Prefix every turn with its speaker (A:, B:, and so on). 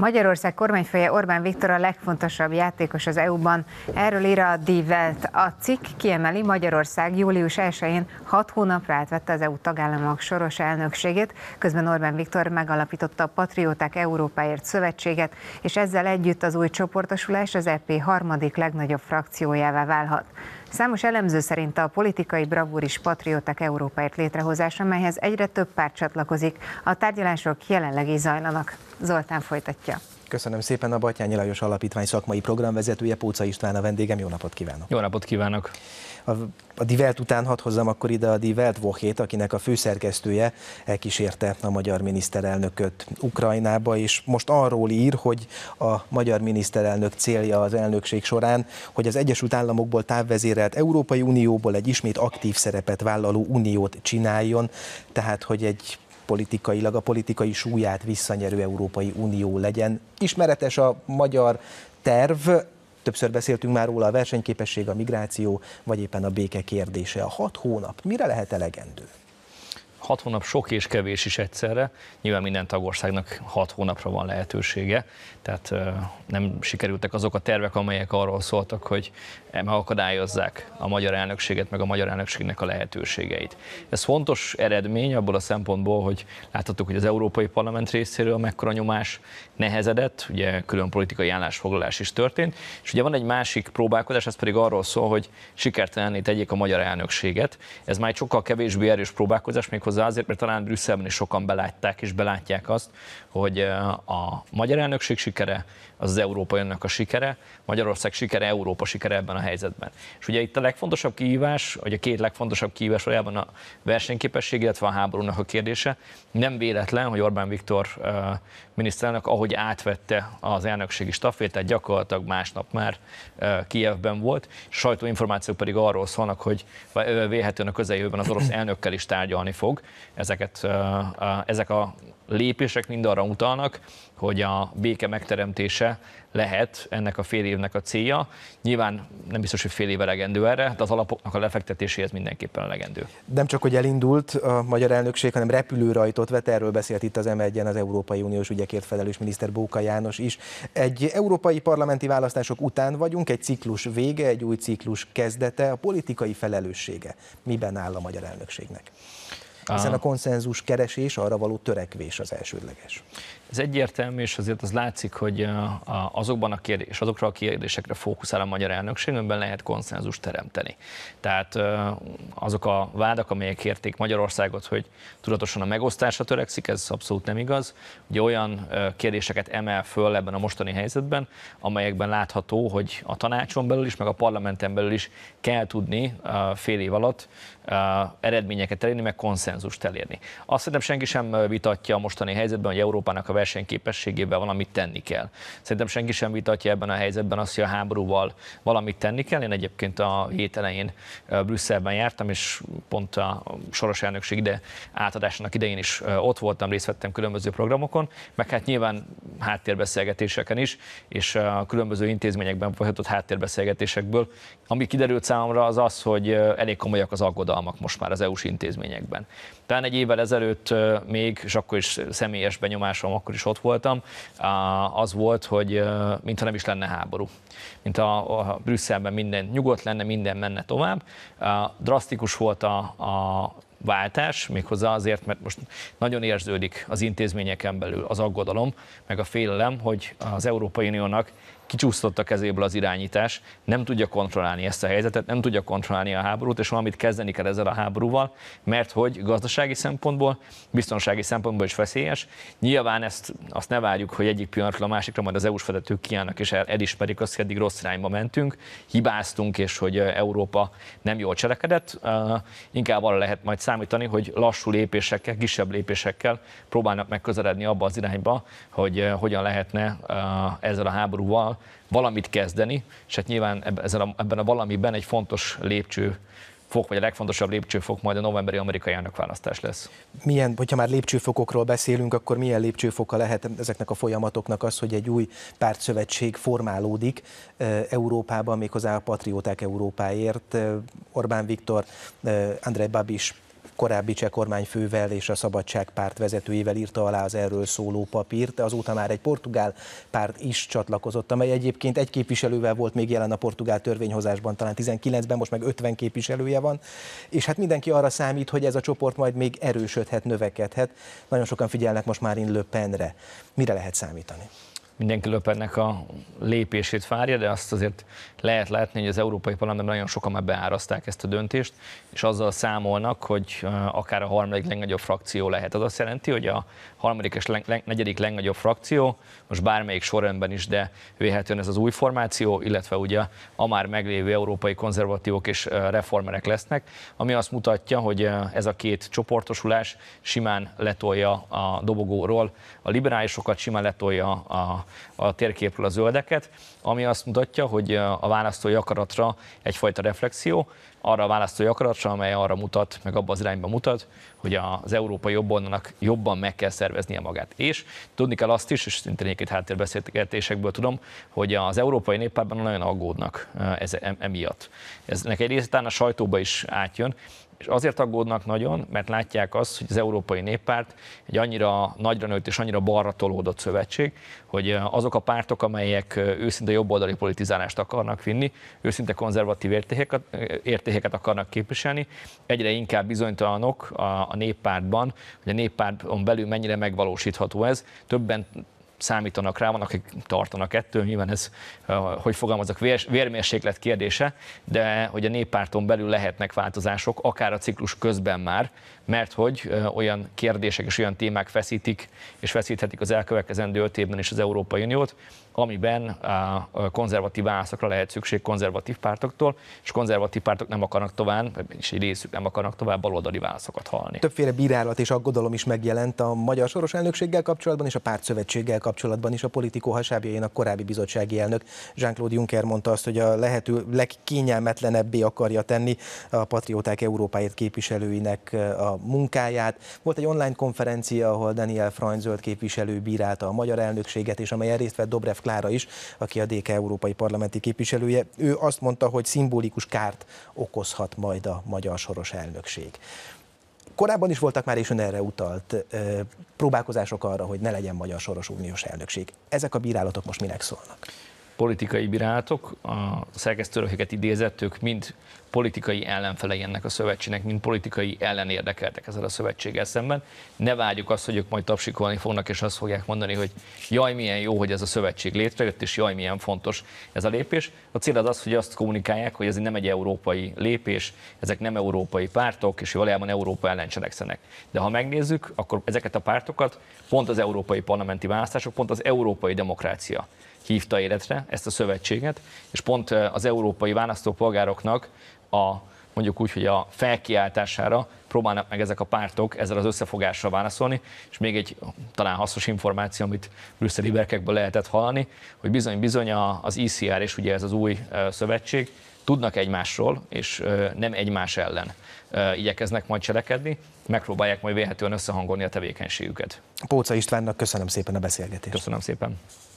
A: Magyarország kormányfője Orbán Viktor a legfontosabb játékos az EU-ban. Erről ír a Die Welt. A cikk kiemeli Magyarország július 1-én hat hónapra átvette az EU tagállamok soros elnökségét, közben Orbán Viktor megalapította a Patrióták Európáért Szövetséget, és ezzel együtt az új csoportosulás az EP harmadik legnagyobb frakciójává válhat. Számos elemző szerint a politikai bravúr is patrióták Európáért létrehozása, melyhez egyre több párt csatlakozik. A tárgyalások jelenleg is zajlanak. Zoltán
B: folytatja.
A: Köszönöm szépen a Batyányi Lajos Alapítvány szakmai programvezetője, Póca István a vendégem. Jó napot kívánok!
B: Jó napot kívánok!
A: A, a Divelt után hadd hozzam akkor ide a Divelt Vohét, akinek a főszerkesztője elkísérte a magyar miniszterelnököt Ukrajnába, és most arról ír, hogy a magyar miniszterelnök célja az elnökség során, hogy az Egyesült Államokból távvezérelt Európai Unióból egy ismét aktív szerepet vállaló uniót csináljon, tehát hogy egy politikailag a politikai súlyát visszanyerő Európai Unió legyen. Ismeretes a magyar terv, Többször beszéltünk már róla a versenyképesség, a migráció, vagy éppen a béke kérdése. A hat hónap mire lehet elegendő?
B: hat hónap sok és kevés is egyszerre. Nyilván minden tagországnak hat hónapra van lehetősége, tehát nem sikerültek azok a tervek, amelyek arról szóltak, hogy megakadályozzák a magyar elnökséget, meg a magyar elnökségnek a lehetőségeit. Ez fontos eredmény abból a szempontból, hogy láthattuk, hogy az Európai Parlament részéről mekkora nyomás nehezedett, ugye külön politikai állásfoglalás is történt, és ugye van egy másik próbálkozás, ez pedig arról szól, hogy sikertelenné tegyék a magyar elnökséget. Ez már egy sokkal kevésbé erős próbálkozás, még hozzá azért, mert talán Brüsszelben is sokan belátták és belátják azt, hogy a magyar elnökség sikere, az, az Európa önnek a sikere, Magyarország sikere, Európa sikere ebben a helyzetben. És ugye itt a legfontosabb kihívás, vagy a két legfontosabb kihívás valójában a versenyképesség, illetve a háborúnak a kérdése. Nem véletlen, hogy Orbán Viktor miniszterelnök, ahogy átvette az elnökségi stafétát, gyakorlatilag másnap már Kijevben volt. Sajtóinformációk pedig arról szólnak, hogy véhetően a közeljövőben az orosz elnökkel is tárgyalni fog, ezeket, ezek a lépések mind arra utalnak, hogy a béke megteremtése lehet ennek a fél évnek a célja. Nyilván nem biztos, hogy fél év elegendő erre, de az alapoknak a lefektetéséhez mindenképpen elegendő.
A: Nem csak, hogy elindult a magyar elnökség, hanem repülőrajtot vet, erről beszélt itt az m az Európai Uniós ügyekért felelős miniszter Bóka János is. Egy európai parlamenti választások után vagyunk, egy ciklus vége, egy új ciklus kezdete, a politikai felelőssége. Miben áll a magyar elnökségnek? hiszen a konszenzus keresés, arra való törekvés az elsődleges.
B: Ez egyértelmű, és azért az látszik, hogy azokban a kérdés, azokra a kérdésekre fókuszál a magyar elnökség, amiben lehet konszenzus teremteni. Tehát azok a vádak, amelyek érték Magyarországot, hogy tudatosan a megosztásra törekszik, ez abszolút nem igaz. Ugye olyan kérdéseket emel föl ebben a mostani helyzetben, amelyekben látható, hogy a tanácson belül is, meg a parlamenten belül is kell tudni fél év alatt eredményeket elérni, meg konszenzus konszenzust elérni. Azt szerintem senki sem vitatja a mostani helyzetben, hogy Európának a versenyképességével valamit tenni kell. Szerintem senki sem vitatja ebben a helyzetben azt, hogy a háborúval valamit tenni kell. Én egyébként a hét elején Brüsszelben jártam, és pont a soros elnökség ide átadásának idején is ott voltam, részt vettem különböző programokon, meg hát nyilván háttérbeszélgetéseken is, és a különböző intézményekben folytatott háttérbeszélgetésekből. Ami kiderült számomra az az, hogy elég komolyak az aggodalmak most már az EU-s intézményekben. Talán egy évvel ezelőtt még, és akkor is személyes benyomásom, akkor is ott voltam, az volt, hogy mintha nem is lenne háború. Mint a, a Brüsszelben minden nyugodt lenne, minden menne tovább. Drasztikus volt a, a váltás, méghozzá azért, mert most nagyon érződik az intézményeken belül az aggodalom, meg a félelem, hogy az Európai Uniónak kicsúsztott a kezéből az irányítás, nem tudja kontrollálni ezt a helyzetet, nem tudja kontrollálni a háborút, és valamit kezdeni kell ezzel a háborúval, mert hogy gazdasági szempontból, biztonsági szempontból is veszélyes. Nyilván ezt azt ne várjuk, hogy egyik pillanatról a másikra majd az EU-s vezetők kiállnak és el, elismerik azt, hogy eddig rossz irányba mentünk, hibáztunk, és hogy Európa nem jól cselekedett. inkább arra lehet majd számítani, hogy lassú lépésekkel, kisebb lépésekkel próbálnak megközeledni abba az irányba, hogy hogyan lehetne ezzel a háborúval valamit kezdeni, és hát nyilván ebben a, ebben a valamiben egy fontos lépcső fok, vagy a legfontosabb lépcsőfok majd a novemberi amerikai elnökválasztás lesz.
A: Milyen, hogyha már lépcsőfokokról beszélünk, akkor milyen lépcsőfoka lehet ezeknek a folyamatoknak az, hogy egy új pártszövetség formálódik e, Európában, méghozzá a Patrióták Európáért, e, Orbán Viktor, e, Andrej Babis korábbi cseh kormányfővel és a Szabadság párt vezetőjével írta alá az erről szóló papírt. Azóta már egy portugál párt is csatlakozott, amely egyébként egy képviselővel volt még jelen a portugál törvényhozásban, talán 19-ben, most meg 50 képviselője van. És hát mindenki arra számít, hogy ez a csoport majd még erősödhet, növekedhet. Nagyon sokan figyelnek most már Le Penre. Mire lehet számítani?
B: mindenki löpennek a lépését várja, de azt azért lehet látni, hogy az Európai Parlamentben nagyon sokan már beáraszták ezt a döntést, és azzal számolnak, hogy eh, akár a harmadik legnagyobb frakció lehet. Az azt jelenti, hogy a harmadik és leg, negyedik legnagyobb frakció, most bármelyik sorrendben is, de véhetően ez az új formáció, illetve ugye a már meglévő európai konzervatívok és eh, reformerek lesznek, ami azt mutatja, hogy eh, ez a két csoportosulás simán letolja a dobogóról a liberálisokat, simán letolja a a térképről a zöldeket, ami azt mutatja, hogy a választói akaratra egyfajta reflexió, arra a választói akaratra, amely arra mutat, meg abba az irányba mutat, hogy az európai jobbonnak jobban meg kell szerveznie magát. És tudni kell azt is, és szintén egy-két háttérbeszélgetésekből tudom, hogy az európai néppárban nagyon aggódnak ez, e-, emiatt. Eznek egy része a sajtóba is átjön, és azért aggódnak nagyon, mert látják azt, hogy az Európai Néppárt egy annyira nagyra nőtt és annyira balra tolódott szövetség, hogy azok a pártok, amelyek őszinte jobboldali politizálást akarnak vinni, őszinte konzervatív értékeket, értékeket akarnak képviselni, egyre inkább bizonytalanok a, a néppártban, hogy a néppárton belül mennyire megvalósítható ez. Többen számítanak rá, vannak, akik tartanak ettől, nyilván ez, hogy fogalmazok, vér, vérmérséklet kérdése, de hogy a néppárton belül lehetnek változások, akár a ciklus közben már, mert hogy olyan kérdések és olyan témák feszítik, és feszíthetik az elkövetkezendő öt évben is az Európai Uniót, amiben a konzervatív válaszokra lehet szükség konzervatív pártoktól, és konzervatív pártok nem akarnak tovább, és egy részük nem akarnak tovább baloldali válaszokat halni. Többféle
A: bírálat és aggodalom is megjelent a magyar soros elnökséggel kapcsolatban és a pártszövetséggel kapcsolatban is. A politikó hasábjainak korábbi bizottsági elnök Jean-Claude Juncker mondta azt, hogy a lehető legkényelmetlenebbé akarja tenni a Patrióták Európáért képviselőinek a munkáját. Volt egy online konferencia, ahol Daniel Freund zöld képviselő bírálta a magyar elnökséget, és amelyen részt vett Dobrev Klára is, aki a DK európai parlamenti képviselője. Ő azt mondta, hogy szimbolikus kárt okozhat majd a magyar soros elnökség. Korábban is voltak már, és ön erre utalt, próbálkozások arra, hogy ne legyen magyar soros uniós elnökség.
B: Ezek a bírálatok most minek szólnak? politikai birátok, a szerkesztőröket idézett, ők mind politikai ellenfelei ennek a szövetségnek, mind politikai érdekeltek ezzel a szövetséggel szemben. Ne vágyjuk azt, hogy ők majd tapsikolni fognak, és azt fogják mondani, hogy jaj, milyen jó, hogy ez a szövetség létrejött, és jaj, milyen fontos ez a lépés. A cél az az, hogy azt kommunikálják, hogy ez nem egy európai lépés, ezek nem európai pártok, és valójában Európa ellen cselekszenek. De ha megnézzük, akkor ezeket a pártokat pont az európai parlamenti választások, pont az európai demokrácia hívta életre ezt a szövetséget, és pont az európai választópolgároknak a mondjuk úgy, hogy a felkiáltására próbálnak meg ezek a pártok ezzel az összefogással válaszolni, és még egy talán hasznos információ, amit brüsszeli berkekből lehetett hallani, hogy bizony-bizony az ICR e és ugye ez az új szövetség tudnak egymásról, és nem egymás ellen igyekeznek majd cselekedni, megpróbálják majd véhetően összehangolni a tevékenységüket.
A: Póca Istvánnak köszönöm szépen a beszélgetést. Köszönöm szépen.